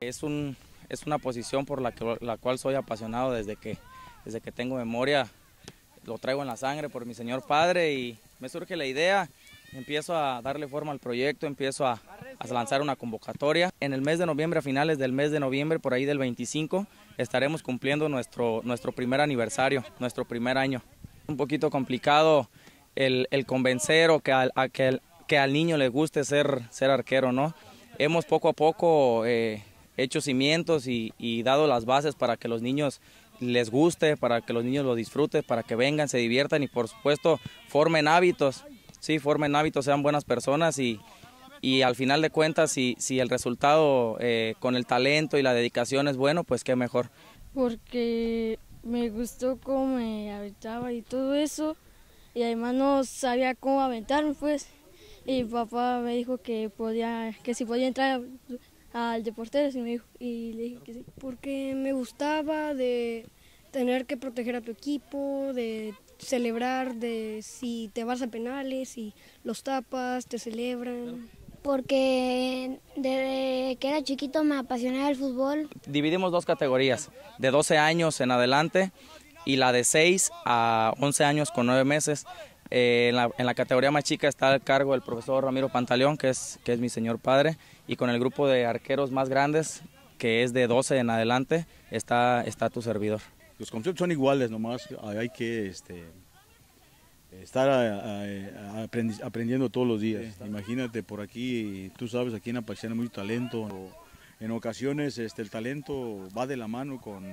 Es, un, es una posición por la, que, la cual soy apasionado desde que, desde que tengo memoria. Lo traigo en la sangre por mi señor padre y me surge la idea. Empiezo a darle forma al proyecto, empiezo a, lanzar una convocatoria. En el mes de noviembre, a finales del mes de noviembre, por ahí del 25, estaremos cumpliendo nuestro, nuestro primer aniversario, nuestro primer año. Un poquito complicado el, convencer o que, al, que, que, al niño le guste ser, ser arquero, ¿no? Hemos poco a poco eh, hecho cimientos y, dado las bases para que los niños les guste, para que los niños lo disfruten, para que vengan, se diviertan y por supuesto formen hábitos, sí, formen hábitos, sean buenas personas y, al final de cuentas si, si el resultado eh, con el talento y la dedicación es bueno, pues qué mejor. Porque me gustó cómo me aventaba y todo eso y además no sabía cómo aventarme pues y papá me dijo que podía, que si podía entrar al deportero y, me le dije que sí. Porque me gustaba de tener que proteger a tu equipo, de celebrar, de si te vas a penales y los tapas, te celebran. Porque desde que era chiquito me apasionaba el fútbol. Dividimos dos categorías, de 12 años en adelante y la de 6 a 11 años con 9 meses. Eh, en, la, categoría más chica está al cargo el profesor Ramiro Pantaleón, que es, que es mi señor padre, y con el grupo de arqueros más grandes, que es de 12 en adelante, está, está tu servidor. Los conceptos son iguales nomás, hay que este, estar eh, eh, aprendiendo todos los días. Imagínate por aquí, tú sabes, aquí en Apache hay mucho talento. En ocasiones este, el talento va de la mano con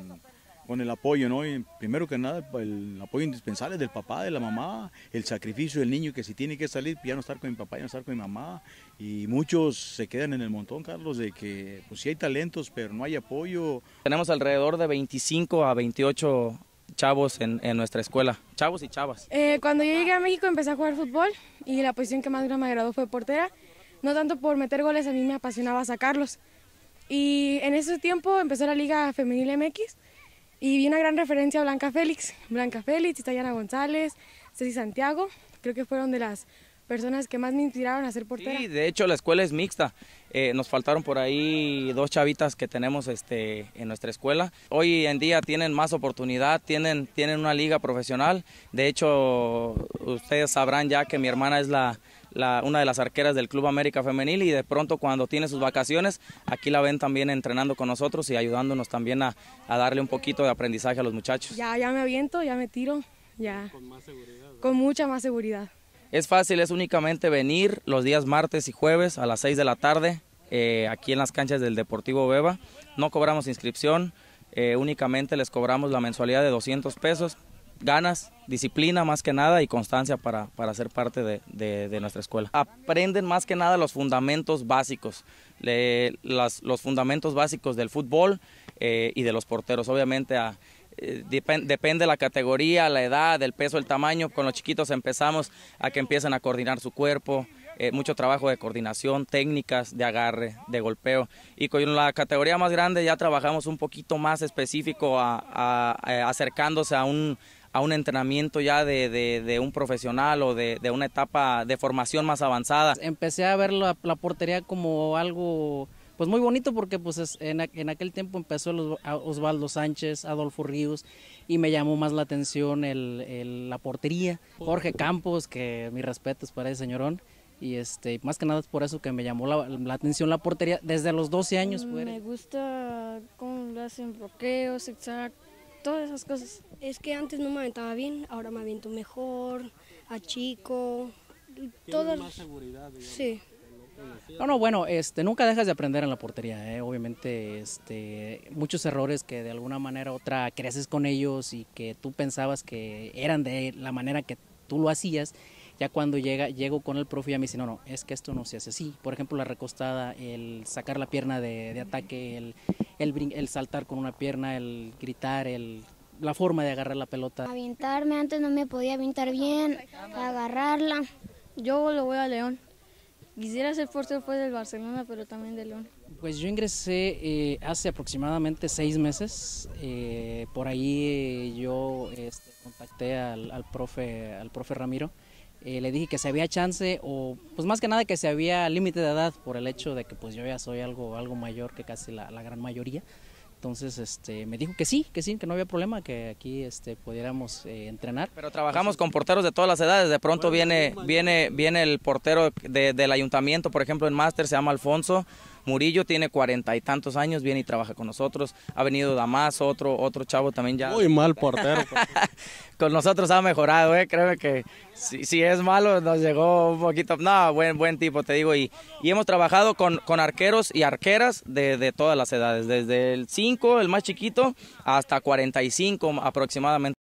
con el apoyo, ¿no? primero que nada, el apoyo indispensable del papá, de la mamá, el sacrificio del niño que si tiene que salir, ya no estar con mi papá, ya no estar con mi mamá. Y muchos se quedan en el montón, Carlos, de que pues sí hay talentos, pero no hay apoyo. Tenemos alrededor de 25 a 28 chavos en, nuestra escuela, chavos y chavas. Eh, cuando yo llegué a México empecé a jugar fútbol y la posición que más me agradó fue portera. No tanto por meter goles, a mí me apasionaba sacarlos. Y en ese tiempo empezó la Liga Femenil MX y vi una gran referencia a Blanca Félix, Blanca Félix, Tayana González, Ceci Santiago, creo que fueron de las personas que más me inspiraron a ser portera. Sí, de hecho la escuela es mixta. Eh, nos faltaron por ahí dos chavitas que tenemos este, en nuestra escuela. Hoy en día tienen más oportunidad, tienen, tienen una liga profesional. De hecho, ustedes sabrán ya que mi hermana es la, una de las arqueras del Club América Femenil y de pronto cuando tiene sus vacaciones, aquí la ven también entrenando con nosotros y ayudándonos también a, darle un poquito de aprendizaje a los muchachos. Ya, ya me aviento, ya me tiro, ya. Con mucha más seguridad. Es fácil, es únicamente venir los días martes y jueves a las 6 de la tarde eh, aquí en las canchas del Deportivo Beba. No cobramos inscripción, eh, únicamente les cobramos la mensualidad de 200 pesos ganas, disciplina más que nada y constancia para, ser parte de, nuestra escuela. Aprenden más que nada los fundamentos básicos, los fundamentos básicos del fútbol eh, y de los porteros. Obviamente eh, depende de depende la categoría, la edad, el peso, el tamaño. Con los chiquitos empezamos a que empiecen a coordinar su cuerpo. Eh, mucho trabajo de coordinación, técnicas de agarre, de golpeo. Y con la categoría más grande ya trabajamos un poquito más específico a, acercándose a un, a un entrenamiento ya de, de, un profesional o de, de, una etapa de formación más avanzada. Empecé a ver la, la portería como algo pues muy bonito porque pues en, en, aquel tiempo empezó Osvaldo Sánchez, Adolfo Ríos y me llamó más la atención el, la portería. Jorge Campos, que mis respetos para ese señorón. Y este, más que nada es por eso que me llamó la, atención la portería desde los 12 años. Mm, me gusta cómo hacen bloqueos, exacto todas esas cosas. Es que antes no me aventaba bien, ahora me aviento mejor, achico, todas. más seguridad, Sí. No, no, bueno, este, nunca dejas de aprender en la portería, ¿eh? obviamente, este, muchos errores que de alguna manera u otra creces con ellos y que tú pensabas que eran de la manera que tú lo hacías ya cuando llega, llego con el profe y me dice, no, no, es que esto no se hace así. Por ejemplo, la recostada, el sacar la pierna de, ataque, el, el, saltar con una pierna, el gritar, el la forma de agarrar la pelota. Aventarme, antes no me podía aventar bien, agarrarla. Yo lo voy a León. Quisiera ser fuerza después del Barcelona, pero también de León. Pues yo ingresé eh, hace aproximadamente seis meses. Eh, por ahí yo este, contacté al, al, profe, al profe Ramiro. Eh, le dije que si había chance o pues más que nada que si había límite de edad por el hecho de que pues yo ya soy algo, algo mayor que casi la, la gran mayoría. Entonces este, me dijo que sí, que sí, que no había problema, que aquí este, pudiéramos eh, entrenar. Pero trabajamos con porteros de todas las edades. De pronto viene, viene, viene el portero del ayuntamiento, por ejemplo, en máster, se llama Alfonso. Murillo tiene cuarenta y tantos años, viene y trabaja con nosotros. Ha venido Damas, otro, otro chavo también ya. Muy mal portero. con nosotros ha mejorado, ¿eh? créeme que si, es malo nos llegó un poquito. No, buen, buen tipo, te digo. Y, y hemos trabajado con, con arqueros y arqueras de, de todas las edades, desde el 5, el más chiquito, hasta 45 aproximadamente.